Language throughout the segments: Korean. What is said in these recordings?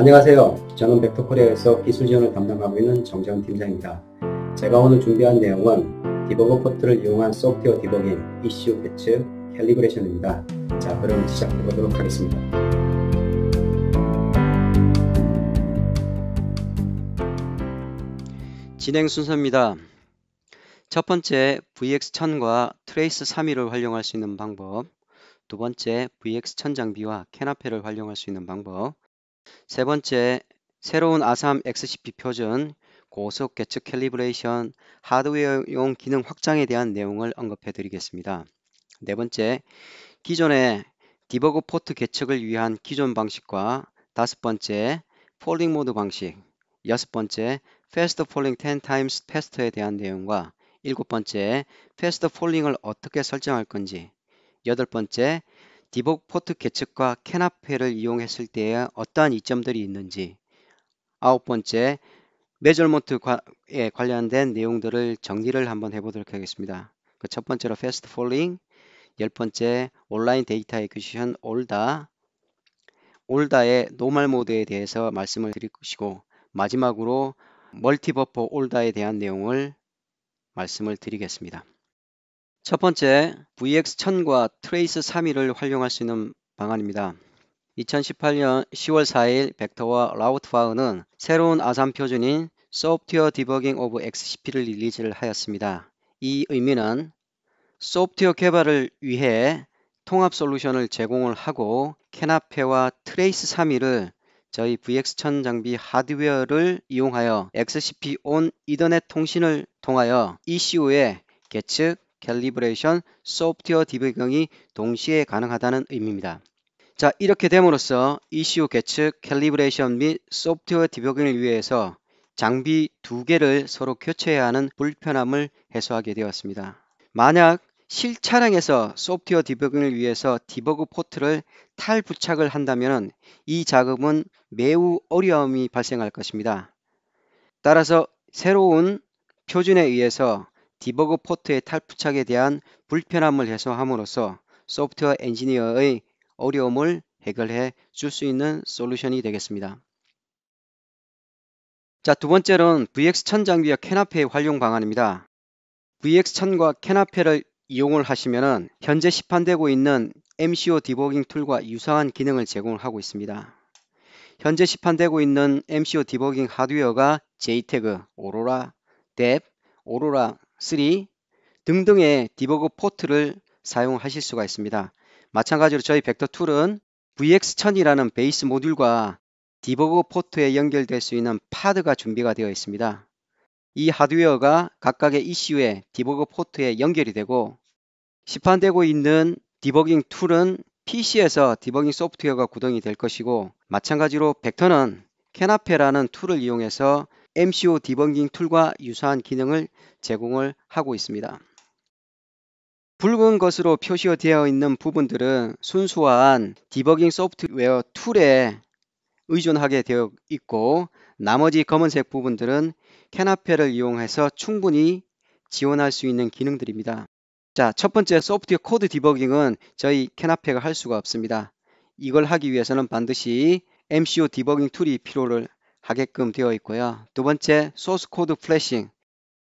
안녕하세요. 저는 벡터코리아에서 기술 지원을 담당하고 있는 정재훈 팀장입니다. 제가 오늘 준비한 내용은 디버거 포트를 이용한 소프트웨어 디버깅, 이슈 배치, 캘리브레이션입니다. 자, 그럼 시작해 보도록 하겠습니다. 진행 순서입니다. 첫 번째, VX1000과 트레이스 31을 활용할 수 있는 방법. 두 번째, VX1000 장비와 캐나페를 활용할 수 있는 방법. 세 번째, 새로운 아삼 XCP 표준 고속 계측 캘리브레이션 하드웨어용 기능 확장에 대한 내용을 언급해 드리겠습니다. 네 번째, 기존의 디버그 포트 계측을 위한 기존 방식과 다섯 번째, 폴링 모드 방식, 여섯 번째, 패스트 폴링 10 타임스 e 패스트에 대한 내용과 일곱 번째, 패스트 폴링을 어떻게 설정할 건지, 여덟 번째, 디복 포트 계측과 캐나페를 이용했을 때에 어떠한 이점들이 있는지 아홉 번째 메절먼트에 관련된 내용들을 정리를 한번 해보도록 하겠습니다. 그 첫 번째로 패스트 폴링, 열 번째 온라인 데이터 에큐시션 올다, 올다의 노멀 모드에 대해서 말씀을 드릴 것이고 마지막으로 멀티버퍼 올다에 대한 내용을 말씀을 드리겠습니다. 첫 번째, VX1000과 트레이스 31을 활용할 수 있는 방안입니다. 2018년 10월 4일 벡터와 라우트파운은 새로운 아산 표준인 소프트웨어 디버깅 오브 XCP를 릴리즈를 하였습니다. 이 의미는 소프트웨어 개발을 위해 통합 솔루션을 제공을 하고 캐나페와 트레이스 31을 저희 VX1000 장비 하드웨어를 이용하여 XCP 온 이더넷 통신을 통하여 e c u 에 계측, 캘리브레이션 소프트웨어 디버깅이 동시에 가능하다는 의미입니다. 자 이렇게 됨으로써 ECU 계측 캘리브레이션 및 소프트웨어 디버깅을 위해서 장비 두 개를 서로 교체해야 하는 불편함을 해소하게 되었습니다. 만약 실차량에서 소프트웨어 디버깅을 위해서 디버그 포트를 탈부착을 한다면 이 작업은 매우 어려움이 발생할 것입니다. 따라서 새로운 표준에 의해서 디버그 포트의 탈부착에 대한 불편함을 해소함으로써 소프트웨어 엔지니어의 어려움을 해결해 줄 수 있는 솔루션이 되겠습니다. 자, 두번째는 VX1000 장비와 캐나페의 활용 방안입니다. VX1000과 캐나페를 이용을 하시면 현재 시판되고 있는 MCO 디버깅 툴과 유사한 기능을 제공하고 있습니다. 현재 시판되고 있는 MCO 디버깅 하드웨어가 JTAG, 오로라, DEP, 오로라 3 등등의 디버그 포트를 사용하실 수가 있습니다. 마찬가지로 저희 벡터 툴은 VX1000이라는 베이스 모듈과 디버그 포트에 연결될 수 있는 파드가 준비가 되어 있습니다. 이 하드웨어가 각각의 이슈에 디버그 포트에 연결이 되고 시판되고 있는 디버깅 툴은 PC에서 디버깅 소프트웨어가 구동이 될 것이고 마찬가지로 벡터는 캐나페라는 툴을 이용해서 MCO 디버깅 툴과 유사한 기능을 제공을 하고 있습니다. 붉은 것으로 표시되어 있는 부분들은 순수한 디버깅 소프트웨어 툴에 의존하게 되어 있고 나머지 검은색 부분들은 캐나페를 이용해서 충분히 지원할 수 있는 기능들입니다. 자, 첫 번째 소프트웨어 코드 디버깅은 저희 캐나페가 할 수가 없습니다. 이걸 하기 위해서는 반드시 MCO 디버깅 툴이 필요를 하게끔 되어 있고요. 두 번째, 소스 코드 플래싱.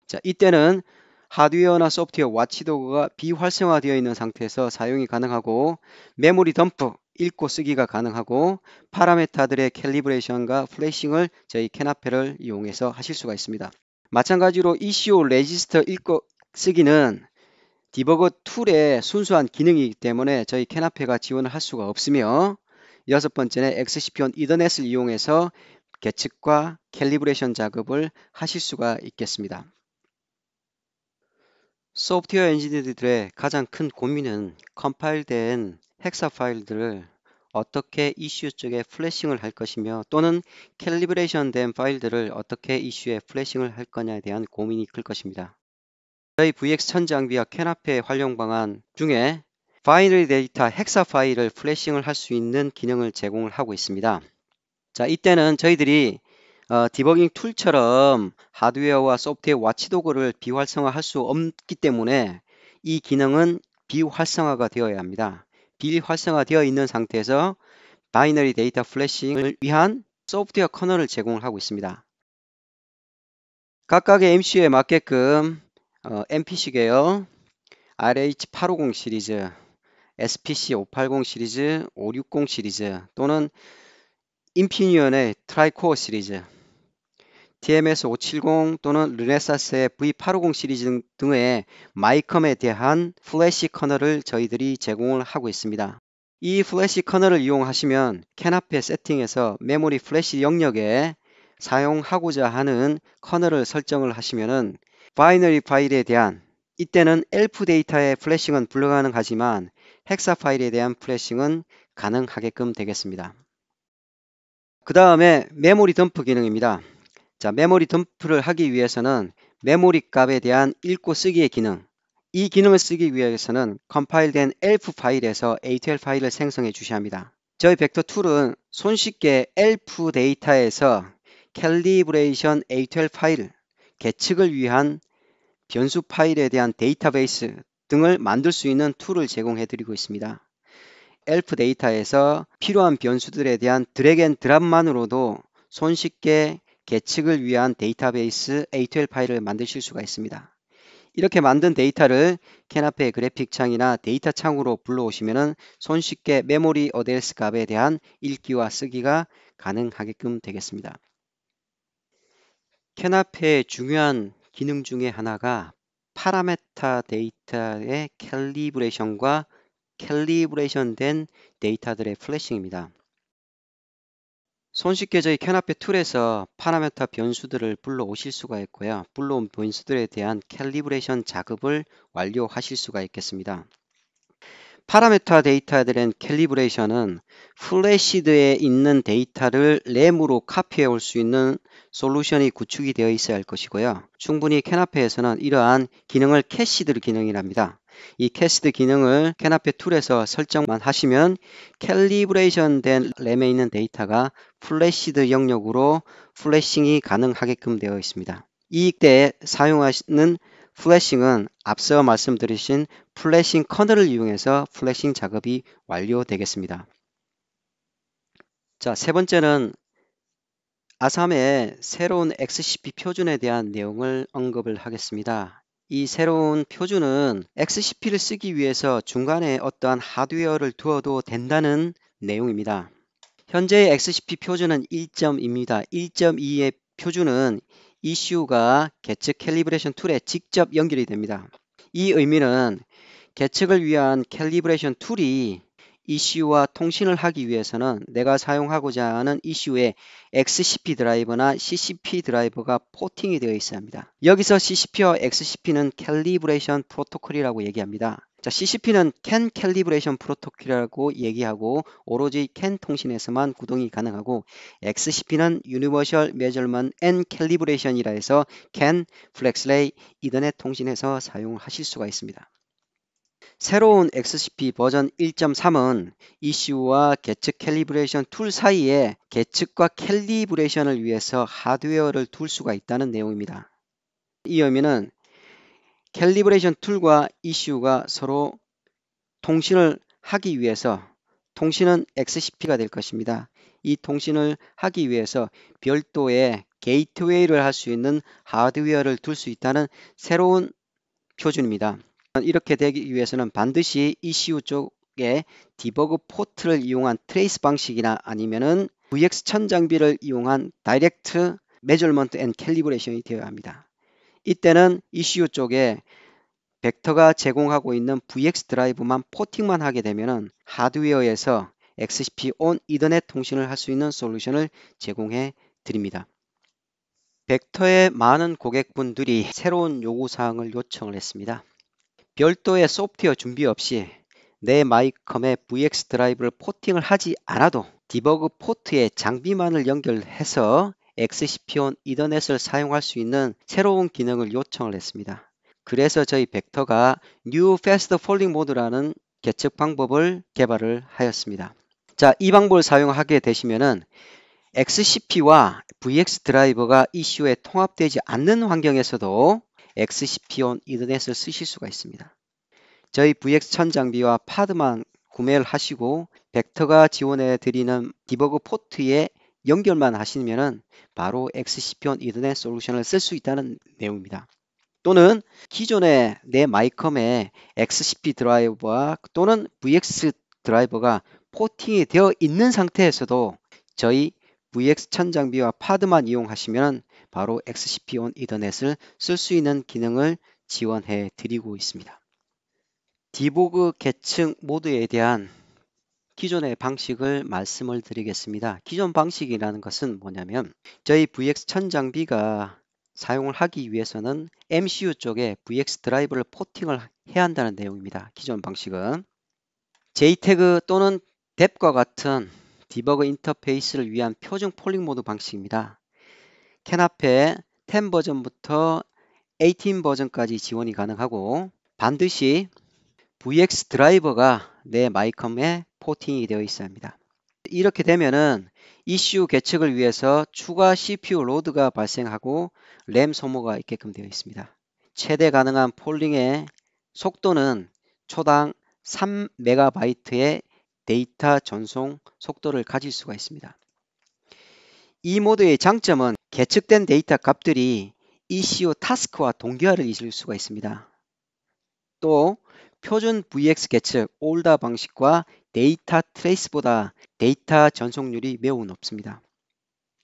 자, 이때는 하드웨어나 소프트웨어 와치도그가 비활성화되어 있는 상태에서 사용이 가능하고 메모리 덤프 읽고 쓰기가 가능하고 파라메타들의 캘리브레이션과 플래싱을 저희 캐나페를 이용해서 하실 수가 있습니다. 마찬가지로 ECO 레지스터 읽고 쓰기는 디버그 툴의 순수한 기능이기 때문에 저희 캐나페가 지원을 할 수가 없으며 여섯 번째는 XCP온 이더넷을 이용해서 계측과 캘리브레이션 작업을 하실 수가 있겠습니다. 소프트웨어 엔지니어들의 가장 큰 고민은 컴파일된 헥사 파일들을 어떻게 이슈 쪽에 플래싱을 할 것이며 또는 캘리브레이션 된 파일들을 어떻게 이슈에 플래싱을 할 거냐에 대한 고민이 클 것입니다. 저희 v x 천 장비와 캐나페 활용 방안 중에 바이너리 데이터 헥사 파일을 플래싱을 할 수 있는 기능을 제공을 하고 있습니다. 자, 이때는 저희들이 어, 디버깅 툴처럼 하드웨어와 소프트웨어 와치도그를 비활성화할 수 없기 때문에 이 기능은 비활성화가 되어야 합니다. 비활성화 되어 있는 상태에서 바이너리 데이터 플래싱을 위한 소프트웨어 커널을 제공 하고 있습니다. 각각의 MCU에 맞게끔 어, MPC 계열 RH850 시리즈, SPC580 시리즈, 560 시리즈 또는 인피니언의 트라이코어 시리즈, TMS 570 또는 르네사스의 V850 시리즈 등의 마이컴에 대한 플래시 커널을 저희들이 제공을 하고 있습니다. 이 플래시 커널을 이용하시면 캐나페 세팅에서 메모리 플래시 영역에 사용하고자 하는 커널을 설정을 하시면은 바이너리 파일에 대한 이때는 엘프 데이터의 플래싱은 불가능하지만 헥사 파일에 대한 플래싱은 가능하게끔 되겠습니다. 그 다음에 메모리 덤프 기능입니다. 자, 메모리 덤프를 하기 위해서는 메모리 값에 대한 읽고 쓰기의 기능 이 기능을 쓰기 위해서는 컴파일된 elf 파일에서 atl 파일을 생성해 주셔야 합니다. 저희 벡터툴은 손쉽게 elf 데이터에서 캘리브레이션 atl 파일 계측을 위한 변수 파일에 대한 데이터베이스 등을 만들 수 있는 툴을 제공해 드리고 있습니다. 엘프 데이터에서 필요한 변수들에 대한 드래그 앤 드랍만으로도 손쉽게 계측을 위한 데이터베이스 A2L 파일을 만드실 수가 있습니다. 이렇게 만든 데이터를 캐나페 그래픽 창이나 데이터 창으로 불러오시면 손쉽게 메모리 어데스 값에 대한 읽기와 쓰기가 가능하게끔 되겠습니다. 캐나페의 중요한 기능 중의 하나가 파라메타 데이터의 캘리브레이션과 캘리브레이션 된 데이터들의 플래싱입니다. 손쉽게 저희 캐나페 툴에서 파라메타 변수들을 불러오실 수가 있고요. 불러온 변수들에 대한 캘리브레이션 작업을 완료하실 수가 있겠습니다. 파라메타데이터들은 캘리브레이션은 플래시드에 있는 데이터를 램으로 카피해 올 수 있는 솔루션이 구축이 되어 있어야 할 것이고요. 충분히 캐나페에서는 이러한 기능을 캐시드 기능이랍니다. 이 캐스트 기능을 캐나페 툴에서 설정만 하시면 캘리브레이션 된 램에 있는 데이터가 플래시드 영역으로 플래싱이 가능하게끔 되어 있습니다. 이때 사용하는 시 플래싱은 앞서 말씀드리신 플래싱 커널을 이용해서 플래싱 작업이 완료되겠습니다. 자, 세 번째는 아삼의 새로운 XCP 표준에 대한 내용을 언급을 하겠습니다. 이 새로운 표준은 XCP를 쓰기 위해서 중간에 어떠한 하드웨어를 두어도 된다는 내용입니다. 현재의 XCP 표준은 1.2입니다. 1.2의 표준은 이슈가 계측 캘리브레이션 툴에 직접 연결이 됩니다. 이 의미는 계측을 위한 캘리브레이션 툴이 이슈와 통신을 하기 위해서는 내가 사용하고자 하는 이슈에 XCP 드라이버나 CCP 드라이버가 포팅이 되어 있어야 합니다. 여기서 CCP와 XCP는 캘리브레이션 프로토콜이라고 얘기합니다. 자, CCP는 CAN 캘리브레이션 프로토콜이라고 얘기하고 오로지 CAN 통신에서만 구동이 가능하고 XCP는 Universal Measurement and Calibration이라 해서 CAN, FlexRay, 이더넷 통신에서 사용하실 수가 있습니다. 새로운 XCP 버전 1.3은 ECU와 계측 캘리브레이션 툴 사이에 계측과 캘리브레이션을 위해서 하드웨어를 둘 수가 있다는 내용입니다. 이 의미는 캘리브레이션 툴과 ECU가 서로 통신을 하기 위해서 통신은 XCP가 될 것입니다. 이 통신을 하기 위해서 별도의 게이트웨이를 할 수 있는 하드웨어를 둘 수 있다는 새로운 표준입니다. 이렇게 되기 위해서는 반드시 ECU 쪽에 디버그 포트를 이용한 트레이스 방식이나 아니면은 VX 천 장비를 이용한 다이렉트 c a l i b r a t i o n 이 되어야 합니다. 이때는 ECU 쪽에 벡터가 제공하고 있는 VX 드라이브만 포팅만 하게 되면 은 하드웨어에서 XCP 온 이더넷 통신을 할 수 있는 솔루션을 제공해 드립니다. 벡터의 많은 고객분들이 새로운 요구사항을 요청을 했습니다. 별도의 소프트웨어 준비 없이 내 마이컴에 VX 드라이브를 포팅을 하지 않아도 디버그 포트에 장비만을 연결해서 XCP온 이더넷을 사용할 수 있는 새로운 기능을 요청을 했습니다. 그래서 저희 벡터가 New Fast Falling Mode라는 개척 방법을 개발을 하였습니다. 자, 이 방법을 사용하게 되시면은 XCP와 VX 드라이버가 이슈에 통합되지 않는 환경에서도 XCP o 온 이더넷을 쓰실 수가 있습니다. 저희 VX1000 장비와 파드만 구매를 하시고 벡터가 지원해 드리는 디버그 포트에 연결만 하시면은 바로 XCP o 온 이더넷 솔루션을 쓸 수 있다는 내용입니다. 또는 기존의 내 마이컴에 XCP 드라이버와 또는 VX 드라이버가 포팅이 되어 있는 상태에서도 저희 VX1000 장비와 파드만 이용하시면 바로 XCP 온 이더넷을 쓸 수 있는 기능을 지원해 드리고 있습니다. 디보그 계층 모드에 대한 기존의 방식을 말씀을 드리겠습니다. 기존 방식이라는 것은 뭐냐면 저희 VX1000 장비가 사용을 하기 위해서는 MCU 쪽에 VX 드라이브를 포팅을 해야 한다는 내용입니다. 기존 방식은 JTAG 또는 DEP과 같은 디버그 인터페이스를 위한 표준 폴링 모드 방식입니다. 캔앞에 10 버전부터 18 버전까지 지원이 가능하고 반드시 VX 드라이버가 내 마이컴에 포팅이 되어 있어야 합니다. 이렇게 되면은 이슈 개척을 위해서 추가 CPU 로드가 발생하고 램 소모가 있게끔 되어 있습니다. 최대 가능한 폴링의 속도는 초당 3MB의 데이터 전송 속도를 가질 수가 있습니다. 이 모드의 장점은 계측된 데이터 값들이 ECO 타스크와 동기화를 이룰 수가 있습니다. 또 표준 VX 계측 올다 방식과 데이터 트레이스보다 데이터 전송률이 매우 높습니다.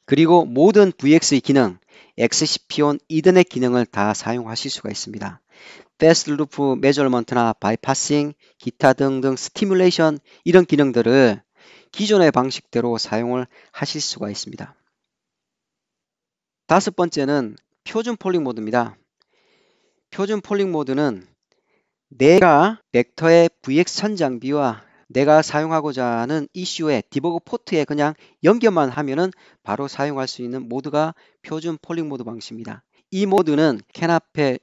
그리고 모든 VX의 기능, XCP온 o 이더넷 기능을 다 사용하실 수가 있습니다. 패스트루프 메저먼트나 바이파싱, 기타 등등 스티뮬레이션 이런 기능들을 기존의 방식대로 사용을 하실 수가 있습니다. 다섯 번째는 표준 폴링 모드입니다. 표준 폴링 모드는 내가 벡터의 VX 천장비와 내가 사용하고자 하는 이슈의 디버그 포트에 그냥 연결만 하면은 바로 사용할 수 있는 모드가 표준 폴링 모드 방식입니다. 이 모드는 캔앞페1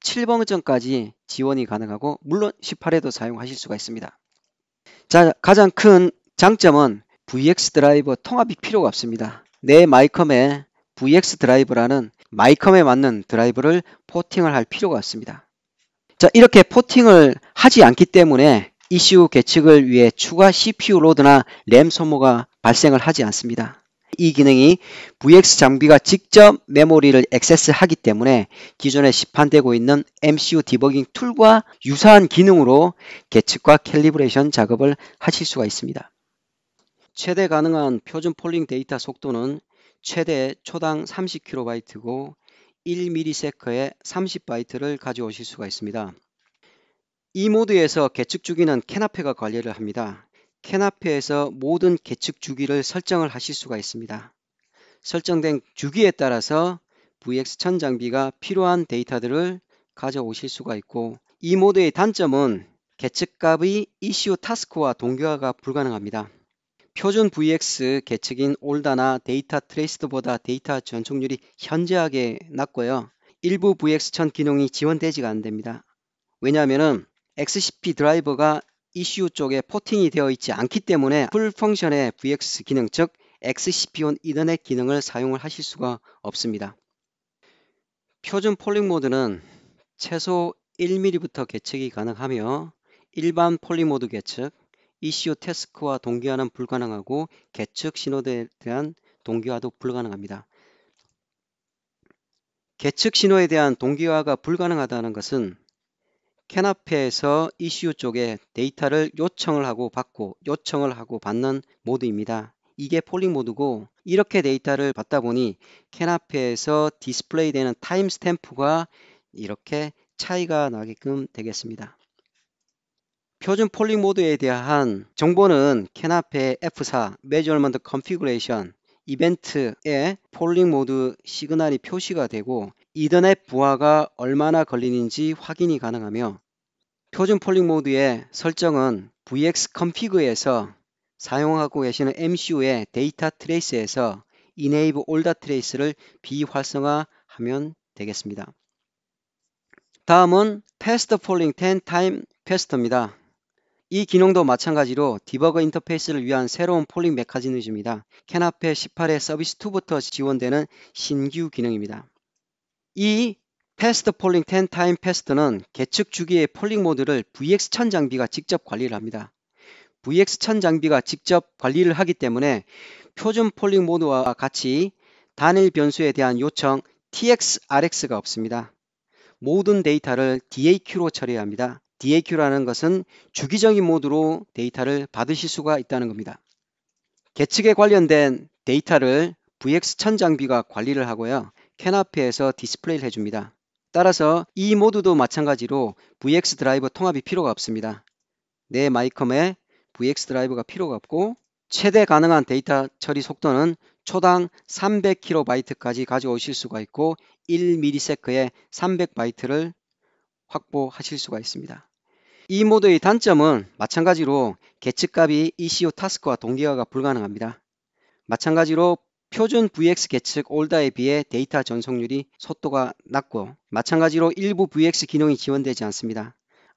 7번전까지 지원이 가능하고 물론 18에도 사용하실 수가 있습니다. 자, 가장 큰 장점은 VX 드라이버 통합이 필요가 없습니다. 내 마이컴에 VX 드라이브라는 마이컴에 맞는 드라이브를 포팅을 할 필요가 있습니다 자, 이렇게 포팅을 하지 않기 때문에 ECU 계측을 위해 추가 CPU 로드나 램 소모가 발생을 하지 않습니다. 이 기능이 VX 장비가 직접 메모리를 액세스하기 때문에 기존에 시판되고 있는 MCU 디버깅 툴과 유사한 기능으로 계측과 캘리브레이션 작업을 하실 수가 있습니다. 최대 가능한 표준 폴링 데이터 속도는 최대 초당 30kB고 1ms에 30바이트를 가져오실 수가 있습니다. 이 모드에서 계측 주기는 캐나페가 관리를 합니다. 캐나페에서 모든 계측 주기를 설정을 하실 수가 있습니다. 설정된 주기에 따라서 VX1000 장비가 필요한 데이터들을 가져오실 수가 있고 이 모드의 단점은 계측값의 ECU 타스크와 동기화가 불가능합니다. 표준 VX 계측인 올다나 데이터 트레이스드보다 데이터 전송률이 현저하게 낮고요. 일부 v x 1 0 기능이 지원되지가 안됩니다. 왜냐하면 XCP 드라이버가 이슈 쪽에 포팅이 되어 있지 않기 때문에 풀 펑션의 VX 기능 즉 XCP 온 이더넷 기능을 사용을 하실 수가 없습니다. 표준 폴링 모드는 최소 1mm부터 계측이 가능하며 일반 폴링 모드 계측, ECO 태스크와 동기화는 불가능하고 계측 신호에 대한 동기화도 불가능합니다. 계측 신호에 대한 동기화가 불가능하다는 것은 캐나페에서 ECU 쪽에 데이터를 요청을 하고 받고 요청을 하고 받는 모드입니다. 이게 폴링 모드고 이렇게 데이터를 받다 보니 캐나페에서 디스플레이 되는 타임 스탬프가 이렇게 차이가 나게끔 되겠습니다. 표준 폴링 모드에 대한 정보는 캐나페 F4 Measurement Configuration 이벤트에 폴링 모드 시그널이 표시가 되고 이더넷 부하가 얼마나 걸리는지 확인이 가능하며 표준 폴링 모드의 설정은 VX c o n f i g 에서 사용하고 계시는 MCU의 데이터 트레이스에서 Enable All Trace를 비활성화하면 되겠습니다. 다음은 Past Polling 10 Time Past입니다. 이 기능도 마찬가지로 디버그 인터페이스를 위한 새로운 폴링 메커니즘이다. 캔나페 18의 서비스 2부터 지원되는 신규 기능입니다. 이 패스트 폴링 10 타임 패스트는 계측 주기의 폴링 모드를 VX1000 장비가 직접 관리를 합니다. VX1000 장비가 직접 관리를 하기 때문에 표준 폴링 모드와 같이 단일 변수에 대한 요청 TX, RX가 없습니다. 모든 데이터를 DAQ로 처리합니다. DAQ라는 것은 주기적인 모드로 데이터를 받으실 수가 있다는 겁니다. 계측에 관련된 데이터를 VX1000 장비가 관리를 하고요. 캔앞에서 디스플레이를 해줍니다. 따라서 이 모드도 마찬가지로 VX 드라이버 통합이 필요가 없습니다. 내 마이컴에 VX 드라이버가 필요가 없고 최대 가능한 데이터 처리 속도는 초당 300kb까지 가져오실 수가 있고 1ms의 300바이트를 확보하실 수가 있습니다. 이 모드의 단점은 마찬가지로 계측값이 ECU 타스크와 동기화가 불가능합니다. 마찬가지로 표준 VX 계측 올다에 비해 데이터 전송률이 속도가 낮고 마찬가지로 일부 VX 기능이 지원되지 않습니다.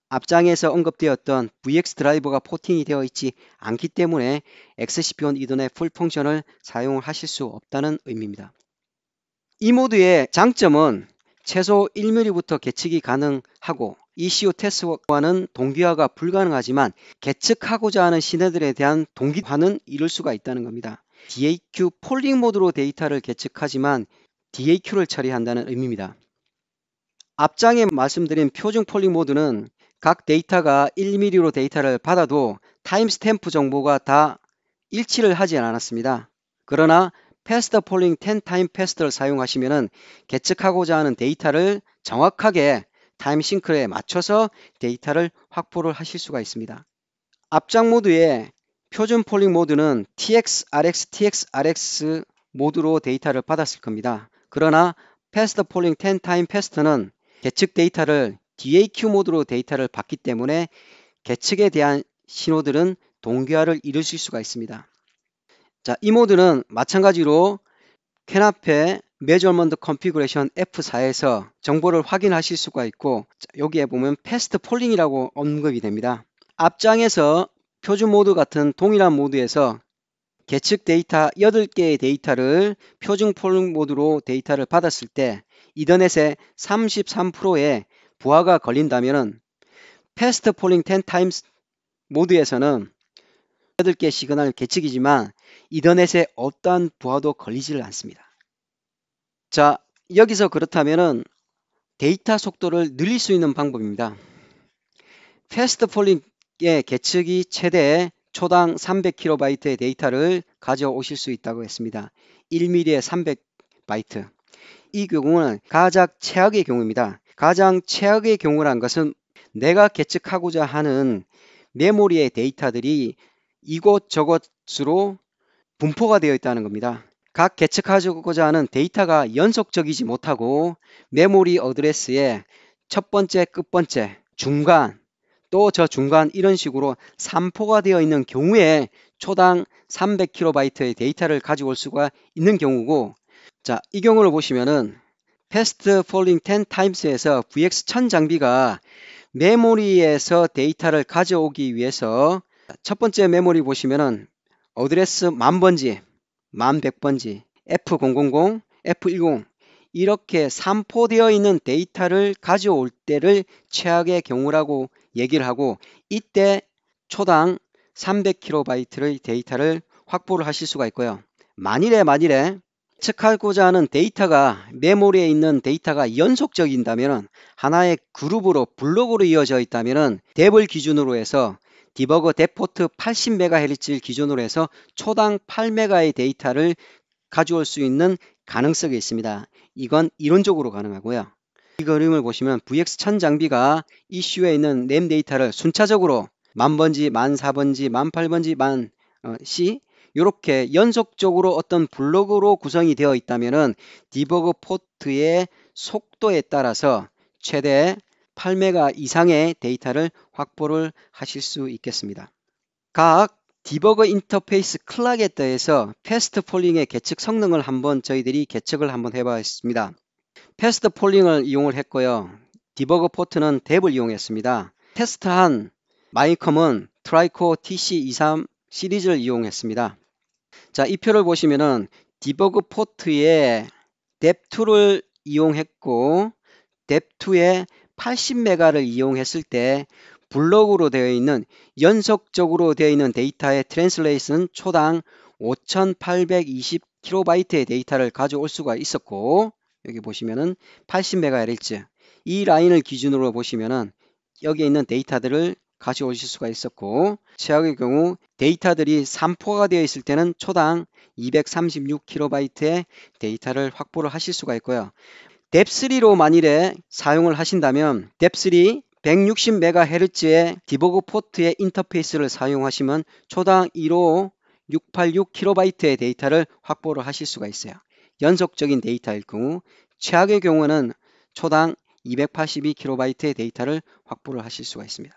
앞장에서 언급되었던 VX 드라이버가 포팅이 되어 있지 않기 때문에 XCP1 이더넷 풀 펑션을 사용하실 수 없다는 의미입니다. 이 모드의 장점은 최소 1mm부터 계측이 가능하고 ECO 테스트와는 동기화가 불가능하지만 계측하고자 하는 시내들에 대한 동기화는 이룰 수가 있다는 겁니다. DAQ 폴링 모드로 데이터를 계측하지만 DAQ를 처리한다는 의미입니다. 앞장에 말씀드린 표준 폴링 모드는 각 데이터가 1mm로 데이터를 받아도 타임스탬프 정보가 다 일치를 하지 않았습니다. 그러나 패스터 폴링 10타임 패스터를 사용하시면 계측하고자 하는 데이터를 정확하게 타임 싱크에 맞춰서 데이터를 확보를 하실 수가 있습니다. 앞장 모드의 표준 폴링 모드는 TX, RX, TX, RX 모드로 데이터를 받았을 겁니다. 그러나 패스트 폴링 10 타임 패스트는 계측 데이터를 DAQ 모드로 데이터를 받기 때문에 계측에 대한 신호들은 동기화를 이루실 수가 있습니다. 자, 이 모드는 마찬가지로 캔 앞에 measurement configuration F4에서 정보를 확인하실 수가 있고 여기에 보면 패스트 폴링이라고 언급이 됩니다. 앞장에서 표준 모드 같은 동일한 모드에서 계측 데이터 8개의 데이터를 표준 폴링 모드로 데이터를 받았을 때 이더넷의 33%의 부하가 걸린다면 패스트 폴링 10 times 모드에서는 8개 시그널 계측이지만 이더넷에 어떠한 부하도 걸리질 않습니다. 자, 여기서 그렇다면은 데이터 속도를 늘릴 수 있는 방법입니다. 패스트 폴링의 계측이 최대 초당 300kb의 데이터를 가져오실 수 있다고 했습니다. 1mm에 300바이트. 이 경우는 가장 최악의 경우입니다. 가장 최악의 경우란 것은 내가 계측하고자 하는 메모리의 데이터들이 이곳저곳으로 분포가 되어 있다는 겁니다. 각 계측하고자 하는 데이터가 연속적이지 못하고 메모리 어드레스의 첫 번째, 끝 번째, 중간, 또 저 중간 이런 식으로 산포가 되어 있는 경우에 초당 300kb의 데이터를 가져올 수가 있는 경우고 자, 이 경우를 보시면은 패스트 폴링 10 타임스에서 VX1000 장비가 메모리에서 데이터를 가져오기 위해서 첫 번째 메모리 보시면은 어드레스 만번지 만 100번지, F000, F10 이렇게 산포되어 있는 데이터를 가져올 때를 최악의 경우라고 얘기를 하고 이때 초당 300kb의 데이터를 확보를 하실 수가 있고요. 만일에 만일에 측하고자 하는 데이터가 메모리에 있는 데이터가 연속적인다면 하나의 그룹으로 블록으로 이어져 있다면 은 탭을 기준으로 해서 디버그 데포트 80MHz를 기준으로 해서 초당 8메가의 데이터를 가져올 수 있는 가능성이 있습니다. 이건 이론적으로 가능하고요. 이 그림을 보시면 VX1000 장비가 이슈에 있는 램 데이터를 순차적으로 만번지, 만사번지, 만팔번지, 만 C 이렇게 어, 연속적으로 어떤 블록으로 구성이 되어 있다면 디버그 포트의 속도에 따라서 최대 8메가 이상의 데이터를 확보를 하실 수 있겠습니다. 각 디버거 인터페이스 클라겟더에서 패스트 폴링의 계측 성능을 한번 저희들이 계측을 한번 해봤습니다. 패스트 폴링을 이용을 했고요. 디버거 포트는 탭을 이용했습니다. 테스트한 마이컴은 트라이코 TC23 시리즈를 이용했습니다. 자, 이 표를 보시면은 디버그 포트에 뎁2를 이용했고 뎁2에 8 0메가를 이용했을 때 블록으로 되어 있는 연속적으로 되어 있는 데이터의 트랜슬레이션 초당 5820kb의 데이터를 가져올 수가 있었고 여기 보시면은 80MHz 이 라인을 기준으로 보시면은 여기에 있는 데이터들을 가져오실 수가 있었고 최악의 경우 데이터들이 3포가 되어 있을 때는 초당 236kb의 데이터를 확보를 하실 수가 있고요. 뎁3로 만일에 사용을 하신다면 뎁3 160MHz의 디버그 포트의 인터페이스를 사용하시면 초당 1호 686KB의 데이터를 확보를 하실 수가 있어요. 연속적인 데이터일 경우 최악의 경우는 초당 282KB의 데이터를 확보를 하실 수가 있습니다.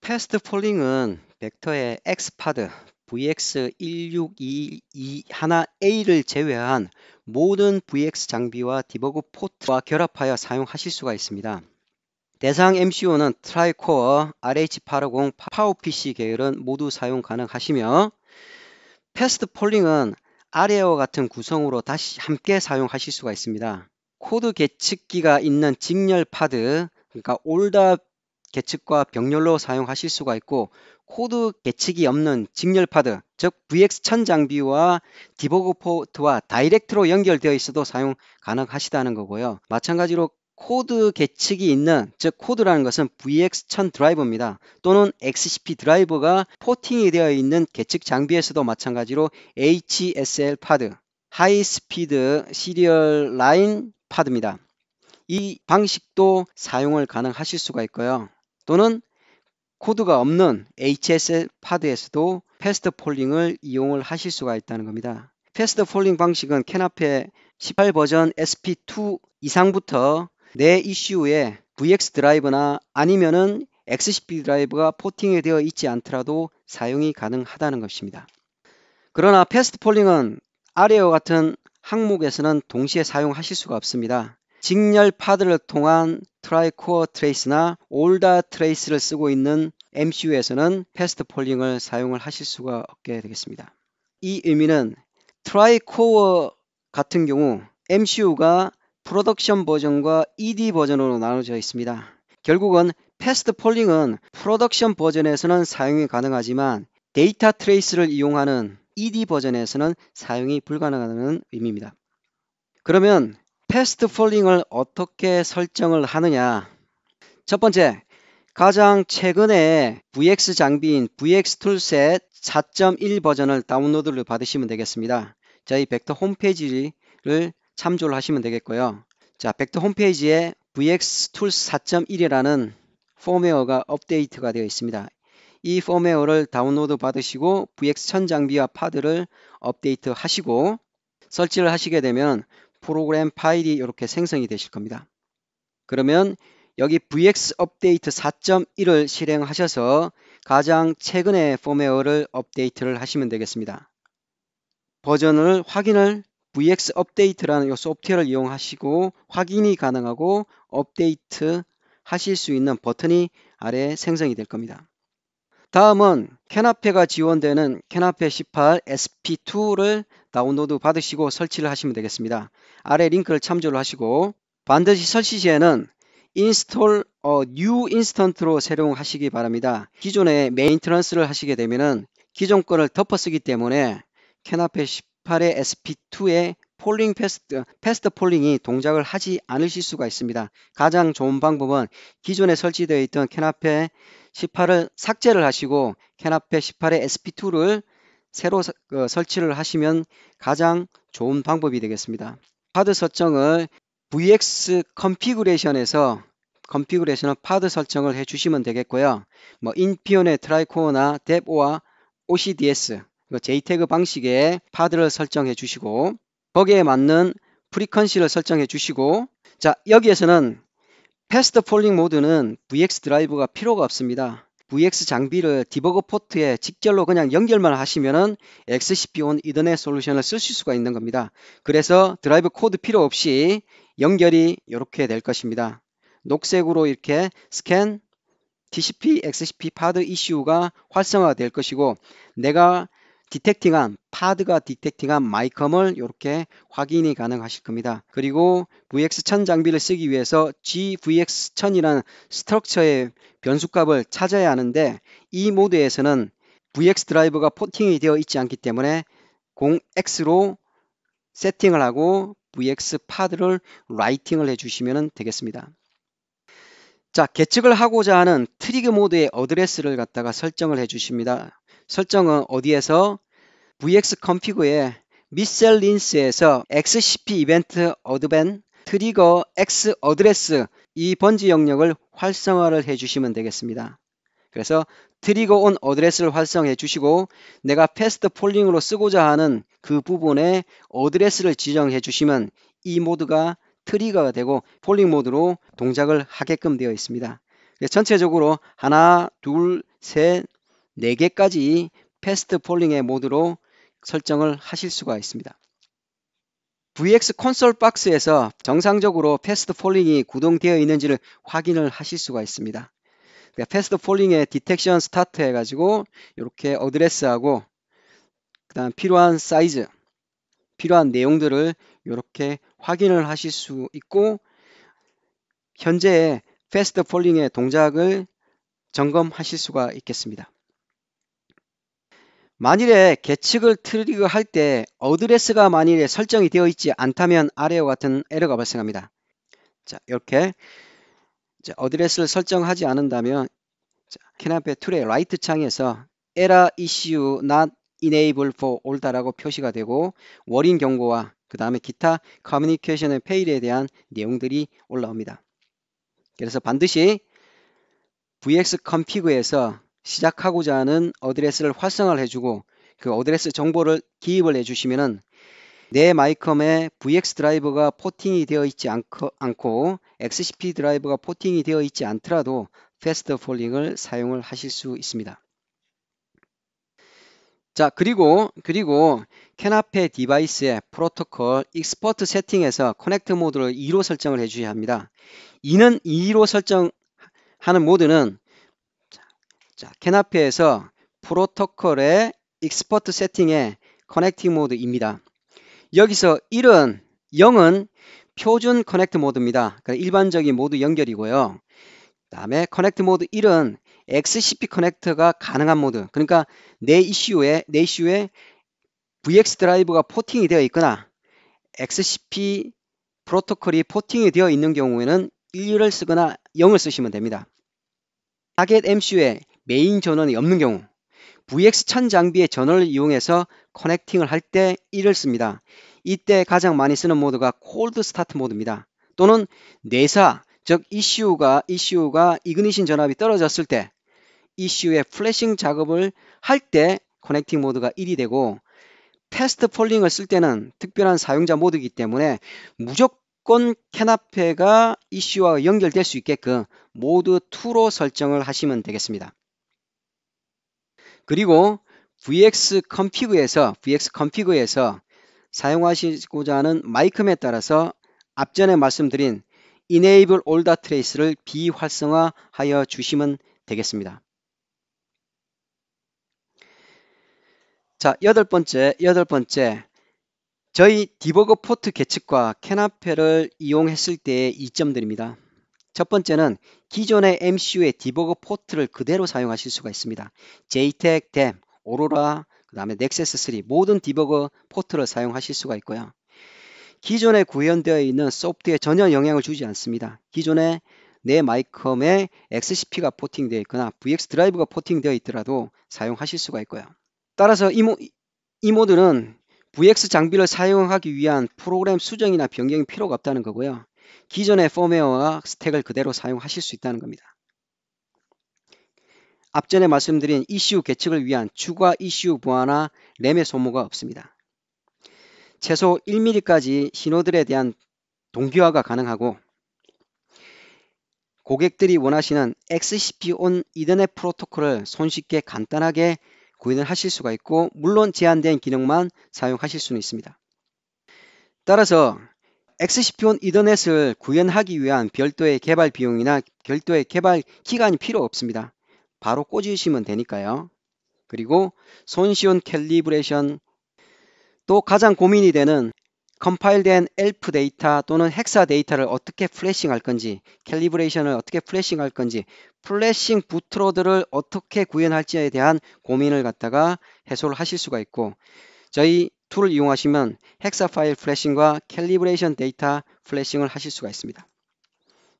패스트 폴링은 벡터의 x파드, VX16221A를 제외한 모든 VX 장비와 디버그 포트와 결합하여 사용하실 수가 있습니다. 대상 m c o 는 트라이코어, RH850, 파워PC 계열은 모두 사용 가능하시며 패스트 폴링은 아래어 같은 구성으로 다시 함께 사용하실 수가 있습니다. 코드 계측기가 있는 직렬 파드, 그러니까 올다 계측과 병렬로 사용하실 수가 있고 코드 계측이 없는 직렬 파드, 즉 VX1000 장비와 디버그 포트와 다이렉트로 연결되어 있어도 사용 가능하시다는 거고요. 마찬가지로 코드 계측이 있는 즉 코드라는 것은 VX1000 드라이버입니다. 또는 XCP 드라이버가 포팅이 되어 있는 계측 장비에서도 마찬가지로 HSL 파드, 하이 스피드 시리얼 라인 파드입니다. 이 방식도 사용을 가능하실 수가 있고요. 또는 코드가 없는 HSS 파드에서도 패스트 폴링을 이용을 하실 수가 있다는 겁니다. 패스트 폴링 방식은 캐나페 18 버전 SP2 이상부터 내 이슈에 VX 드라이브나 아니면은 XCP 드라이브가 포팅이 되어 있지 않더라도 사용이 가능하다는 것입니다. 그러나 패스트 폴링은 아래와 같은 항목에서는 동시에 사용하실 수가 없습니다. 직렬 파드를 통한 트라이코어 트레이스나 올다 트레이스를 쓰고 있는 MCU에서는 패스트 폴링을 사용을 하실 수가 없게 되겠습니다. 이 의미는 트라이코어 같은 경우 MCU가 프로덕션 버전과 ED 버전으로 나눠져 있습니다. 결국은 패스트 폴링은 프로덕션 버전에서는 사용이 가능하지만 데이터 트레이스를 이용하는 ED 버전에서는 사용이 불가능하다는 의미입니다. 그러면 패스트 폴링을 어떻게 설정을 하느냐 첫 번째 가장 최근에 VX 장비인 VX 툴셋 4.1 버전을 다운로드를 받으시면 되겠습니다. 저희 벡터 홈페이지를 참조를 하시면 되겠고요. 자, 벡터 홈페이지에 VX 툴스 4.1이라는 폼웨어가 업데이트가 되어 있습니다. 이 폼웨어를 다운로드 받으시고 VX 천 장비와 파드를 업데이트 하시고 설치를 하시게 되면 프로그램 파일이 이렇게 생성이 되실 겁니다. 그러면 여기 vx 업데이트 4.1을 실행하셔서 가장 최근의 펌웨어를 업데이트를 하시면 되겠습니다. 버전을 확인을 vx 업데이트라는 요 소프트웨어를 이용하시고 확인이 가능하고 업데이트 하실 수 있는 버튼이 아래 생성이 될 겁니다. 다음은 캐나페가 지원되는 캐나페 18 SP2를 다운로드 받으시고 설치를 하시면 되겠습니다. 아래 링크를 참조를 하시고 반드시 설치 시에는 install n 인스톨 어, 뉴 인스턴트로 사용하시기 바랍니다. 기존의 메인트런스를 하시게 되면 기존 거를 덮어 쓰기 때문에 캐나페 18의 SP2의 폴링 패스트, 패스트 폴링이 동작을 하지 않으실 수가 있습니다. 가장 좋은 방법은 기존에 설치되어 있던 캐나페 18을 삭제를 하시고 캐나페 18의 SP2를 새로 그 설치를 하시면 가장 좋은 방법이 되겠습니다. 파드 설정을 VX 컨피그레이션에서 컨피그레이션은 파드 설정을 해 주시면 되겠고요. 뭐 인피온의 트라이코어나 데보와 OCDS JTAG 방식의 파드를 설정해 주시고 거기에 맞는 프리퀀시를 설정해 주시고 자 여기에서는 패스트 폴링 모드는 VX 드라이브가 필요가 없습니다. VX 장비를 디버그 포트에 직결로 그냥 연결만 하시면은 XCP 온 이더넷 솔루션을 쓰실 수가 있는 겁니다. 그래서 드라이브 코드 필요 없이 연결이 이렇게 될 것입니다. 녹색으로 이렇게 스캔 TCP, XCP 파드 이슈가 활성화될 것이고 내가 디텍팅한 파드가 디텍팅한 마이컴을 이렇게 확인이 가능하실 겁니다. 그리고 VX1000 장비를 쓰기 위해서 GVX1000이라는 스트럭처의 변수값을 찾아야 하는데 이 모드에서는 VX 드라이버가 포팅이 되어 있지 않기 때문에 0x로 세팅을 하고 VX 파드를 라이팅을 해주시면 되겠습니다. 자, 계측을 하고자 하는 트리거 모드의 어드레스를 갖다가 설정을 해주십니다. 설정은 어디에서 VX 컨피그에 미셀린스에서 XCP 이벤트 어드밴 트리거 X 어드레스 이 번지 영역을 활성화를 해 주시면 되겠습니다. 그래서 트리거온 어드레스를 활성해 주시고 내가 패스트 폴링으로 쓰고자 하는 그 부분에 어드레스를 지정해 주시면 이 모드가 트리거가 되고 폴링 모드로 동작을 하게끔 되어 있습니다. 전체적으로 하나, 둘, 셋, 네 개까지 패스트 폴링의 모드로 설정을 하실 수가 있습니다. VX 콘솔 박스에서 정상적으로 패스트 폴링이 구동되어 있는지를 확인을 하실 수가 있습니다. 그러니까 패스트 폴링의 디텍션 스타트 해가지고 이렇게 어드레스하고 그 다음 필요한 사이즈, 필요한 내용들을 이렇게 확인을 하실 수 있고 현재 패스트 폴링의 동작을 점검하실 수가 있겠습니다. 만일에 계측을 트리거 할때 어드레스가 만일에 설정이 되어 있지 않다면 아래와 같은 에러가 발생합니다. 자 이렇게 자, 어드레스를 설정하지 않는다면 캐나페 툴의 라이트 창에서 에러 이슈 not enable for 올다라고 표시가 되고 워링 경고와 그 다음에 기타 커뮤니케이션의 페일에 대한 내용들이 올라옵니다. 그래서 반드시 VX 컨피그에서 시작하고자 하는 어드레스를 활성화를 해주고 그 어드레스 정보를 기입을 해주시면은 내 마이컴에 VX 드라이버가 포팅이 되어 있지 않고, 않고 XCP 드라이버가 포팅이 되어 있지 않더라도 패스트 폴링을 사용을 하실 수 있습니다. 자 그리고 그리고 캐나페 디바이스의 프로토콜 익스퍼트 세팅에서 커넥트 모드를 2로 설정을 해주셔야 합니다. 2는 2로 설정하는 모드는 자, 캐나피에서 프로토콜의 익스퍼트 세팅의 커넥팅 모드입니다. 여기서 1은 0은 표준 커넥트 모드입니다. 그러니까 일반적인 모드 연결이고요. 그 다음에 커넥트 모드 1은 XCP 커넥터가 가능한 모드 그러니까 내 이슈에 내 이슈에 VX 드라이브가 포팅이 되어 있거나 XCP 프로토콜이 포팅이 되어 있는 경우에는 1를 쓰거나 0을 쓰시면 됩니다. 타겟 MCU에 메인 전원이 없는 경우 VX 1 0 0 0 장비의 전원을 이용해서 커넥팅을 할 때 이를 씁니다. 이때 가장 많이 쓰는 모드가 콜드 스타트 모드입니다. 또는 내사 즉 이슈가 이슈가 이그니션 전압이 떨어졌을 때 이슈의 플래싱 작업을 할 때 커넥팅 모드가 1이 되고 테스트 폴링을 쓸 때는 특별한 사용자 모드이기 때문에 무조건 캐나페가 이슈와 연결될 수 있게끔 모드 2로 설정을 하시면 되겠습니다. 그리고 VX 컨피그에서 VX 컨피그에서 사용하시고자 하는 마이크에 따라서 앞전에 말씀드린 Enable All d a t Trace를 비활성화하여 주시면 되겠습니다. 자, 여덟 번째, 여덟 번째. 저희 디버그 포트 계측과 캐나페를 이용했을 때의 이점들입니다. 첫 번째는 기존의 MCU의 디버그 포트를 그대로 사용하실 수가 있습니다. JTAG, DEM, 오로라, 그 다음에 넥세스3 모든 디버그 포트를 사용하실 수가 있고요. 기존에 구현되어 있는 소프트에 전혀 영향을 주지 않습니다. 기존에 내 마이컴에 XCP가 포팅되어 있거나 VX 드라이브가 포팅되어 있더라도 사용하실 수가 있고요. 따라서 이, 모, 이 모드는 VX 장비를 사용하기 위한 프로그램 수정이나 변경이 필요가 없다는 거고요. 기존의 펌웨어와 스택을 그대로 사용하실 수 있다는 겁니다. 앞전에 말씀드린 이슈 계측을 위한 추가 이슈 보안화 램의 소모가 없습니다. 최소 1mm까지 신호들에 대한 동기화가 가능하고 고객들이 원하시는 XCP 온 이더넷 프로토콜을 손쉽게 간단하게 구현을 하실 수가 있고 물론 제한된 기능만 사용하실 수는 있습니다. 따라서 XCP온 이더넷을 구현하기 위한 별도의 개발 비용이나 별도의 개발 기간이 필요 없습니다. 바로 꽂으시면 되니까요. 그리고 손쉬운 캘리브레이션 또 가장 고민이 되는 컴파일된 엘프 데이터 또는 헥사 데이터를 어떻게 플래싱할 건지 캘리브레이션을 어떻게 플래싱할 건지 플래싱 부트로드를 어떻게 구현할지에 대한 고민을 갖다가 해소를 하실 수가 있고 저희 툴을 이용하시면 헥사 파일 플래싱과 캘리브레이션 데이터 플래싱을 하실 수가 있습니다.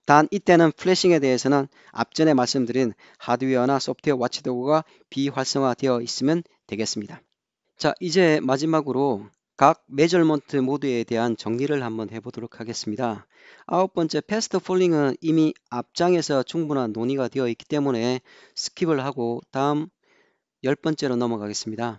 단 이때는 플래싱에 대해서는 앞전에 말씀드린 하드웨어나 소프트웨어 와치도구가 비활성화되어 있으면 되겠습니다. 자 이제 마지막으로 각메저먼트 모드에 대한 정리를 한번 해보도록 하겠습니다. 아홉 번째 패스트 폴링은 이미 앞장에서 충분한 논의가 되어 있기 때문에 스킵을 하고 다음 열 번째로 넘어가겠습니다.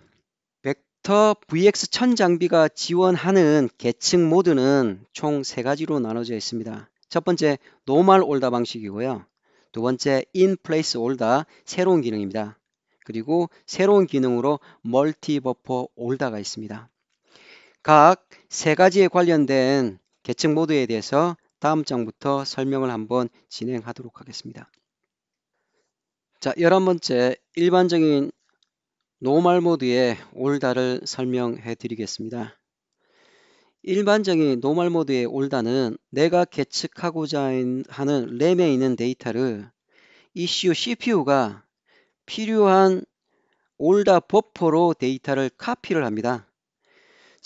닥터 VX1000 장비가 지원하는 계층 모드는 총 3가지로 나눠져 있습니다. 첫 번째, 노멀 올다 방식이고요. 두 번째, 인플레이스 올다 새로운 기능입니다. 그리고 새로운 기능으로 멀티 버퍼 올다가 있습니다. 각 세 가지에 관련된 계층 모드에 대해서 다음 장부터 설명을 한번 진행하도록 하겠습니다. 자, 1 1 번째 일반적인 노말 모드의 올다를 설명해 드리겠습니다. 일반적인 노말 모드의 올다는 내가 계측하고자 하는 램에 있는 데이터를 ECU CPU가 필요한 올다 버퍼로 데이터를 카피를 합니다.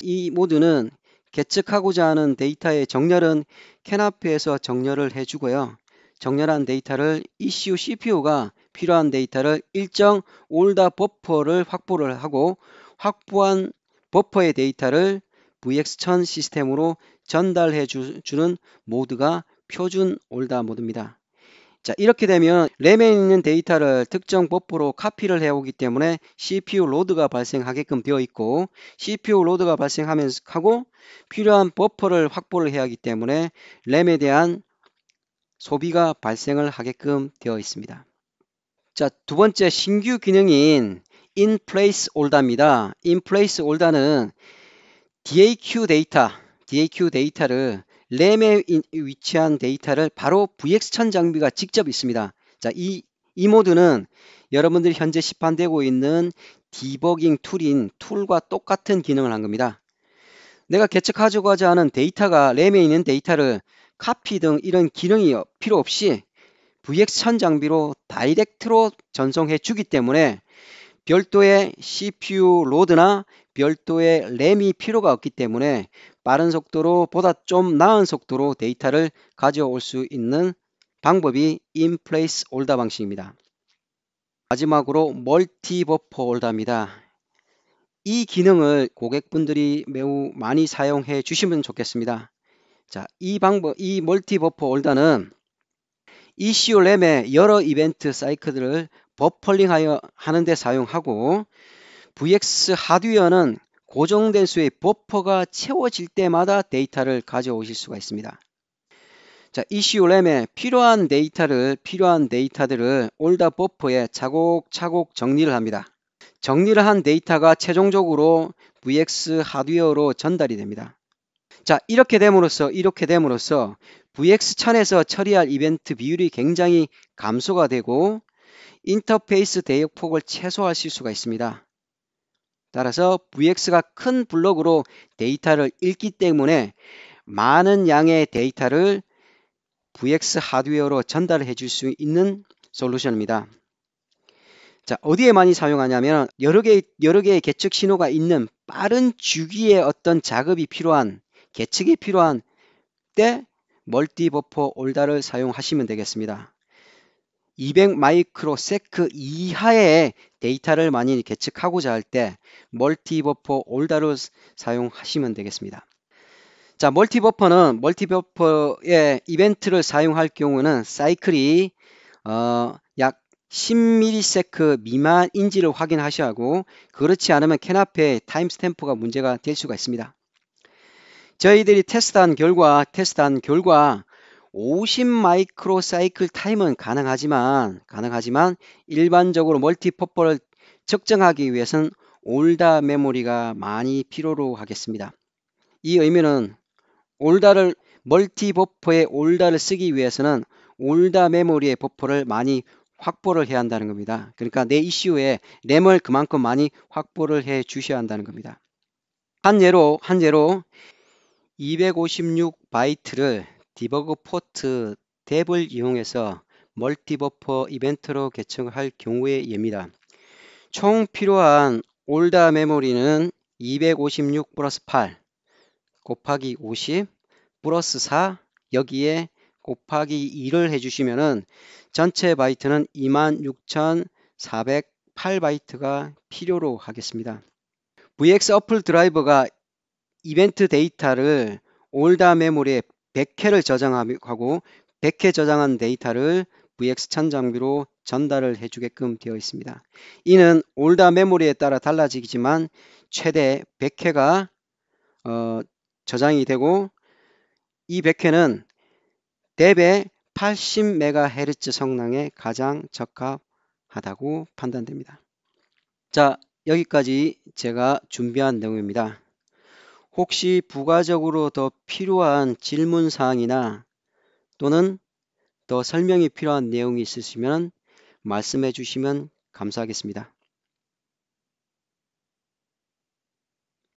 이 모드는 계측하고자 하는 데이터의 정렬은 캔앞에서 정렬을 해주고요. 정렬한 데이터를 ECU CPU가 필요한 데이터를 일정 올다 버퍼를 확보를 하고 확보한 버퍼의 데이터를 VX1000 시스템으로 전달해 주, 는 모드가 표준 올다 모드입니다. 자 이렇게 되면 램에 있는 데이터를 특정 버퍼로 카피를 해오기 때문에 CPU 로드가 발생하게끔 되어 있고 CPU 로드가 발생하면서 하고 필요한 버퍼를 확보를 해야 하기 때문에 램에 대한 소비가 발생을 하게끔 되어 있습니다. 자, 두 번째 신규 기능인 in place order입니다. in place order는 DAQ 데이터, DAQ 데이터를 램에 위치한 데이터를 바로 VX 천 장비가 직접 있습니다. 자, 이, 이 모드는 여러분들이 현재 시판되고 있는 디버깅 툴인 툴과 똑같은 기능을 한 겁니다. 내가 개척하자고 하지 않은 데이터가 램에 있는 데이터를 카피 등 이런 기능이 필요 없이 VX 천 장비로 다이렉트로 전송해 주기 때문에 별도의 CPU 로드나 별도의 램이 필요가 없기 때문에 빠른 속도로 보다 좀 나은 속도로 데이터를 가져올 수 있는 방법이 인플레이스 올더 방식입니다. 마지막으로 멀티 버퍼 올더입니다. 이 기능을 고객분들이 매우 많이 사용해 주시면 좋겠습니다. 자, 이 방법, 이 멀티 버퍼 올다는 ECO램의 여러 이벤트 사이클들을 버펄링하여 하는데 사용하고 VX 하드웨어는 고정된 수의 버퍼가 채워질 때마다 데이터를 가져오실 수가 있습니다. 자, ECO램에 필요한 데이터를 필요한 데이터들을 올다 버퍼에 차곡차곡 정리를 합니다. 정리를 한 데이터가 최종적으로 VX 하드웨어로 전달이 됩니다. 자 이렇게 됨으로써 이렇게 됨으로써 VX 천에서 처리할 이벤트 비율이 굉장히 감소가 되고 인터페이스 대역폭을 최소화하실 수가 있습니다. 따라서 VX가 큰 블록으로 데이터를 읽기 때문에 많은 양의 데이터를 VX 하드웨어로 전달해 줄 수 있는 솔루션입니다. 자, 어디에 많이 사용하냐면 여러 개 여러 개의 계측 신호가 있는 빠른 주기의 어떤 작업이 필요한 계측이 필요한 때 멀티 버퍼 올다를 사용하시면 되겠습니다. 200 마이크로 세크 이하의 데이터를 많이 계측하고자 할 때 멀티 버퍼 올다를 사용하시면 되겠습니다. 자, 멀티 버퍼는 멀티 버퍼의 이벤트를 사용할 경우는 사이클이 어, 약 10ms 미만인지를 확인하셔야 하고 그렇지 않으면 캔앞페 타임스탬프가 문제가 될 수가 있습니다. 저희들이 테스트한 결과, 테스트한 결과 50 마이크로 사이클 타임은 가능하지만, 가능하지만 일반적으로 멀티퍼퍼를 측정하기위해서는 올다 메모리가 많이 필요로 하겠습니다. 이 의미는 올다를 멀티 버퍼에 올다를 쓰기 위해서는 올다 메모리의 버퍼를 많이 확보를 해야 한다는 겁니다. 그러니까 내 이슈에 램을 그만큼 많이 확보를 해 주셔야 한다는 겁니다. 한 예로 한 예로 256 바이트를 디버그 포트 탭을 이용해서 멀티버퍼 이벤트로 개척할 경우의 예입니다. 총 필요한 올다 메모리는 256 플러스 8 곱하기 50 플러스 4 여기에 곱하기 2를 해주시면 전체 바이트는 26,408 바이트가 필요로 하겠습니다. VX 어플 드라이버가 이벤트 데이터를 올다 메모리에 100회를 저장하고 100회 저장한 데이터를 VX1000 장비로 전달을 해주게끔 되어 있습니다. 이는 올다 메모리에 따라 달라지지만 최대 100회가 어, 저장이 되고 이 100회는 대배 80MHz 성능에 가장 적합하다고 판단됩니다. 자 여기까지 제가 준비한 내용입니다. 혹시 부가적으로 더 필요한 질문 사항이나 또는 더 설명이 필요한 내용이 있으시면 말씀해 주시면 감사하겠습니다.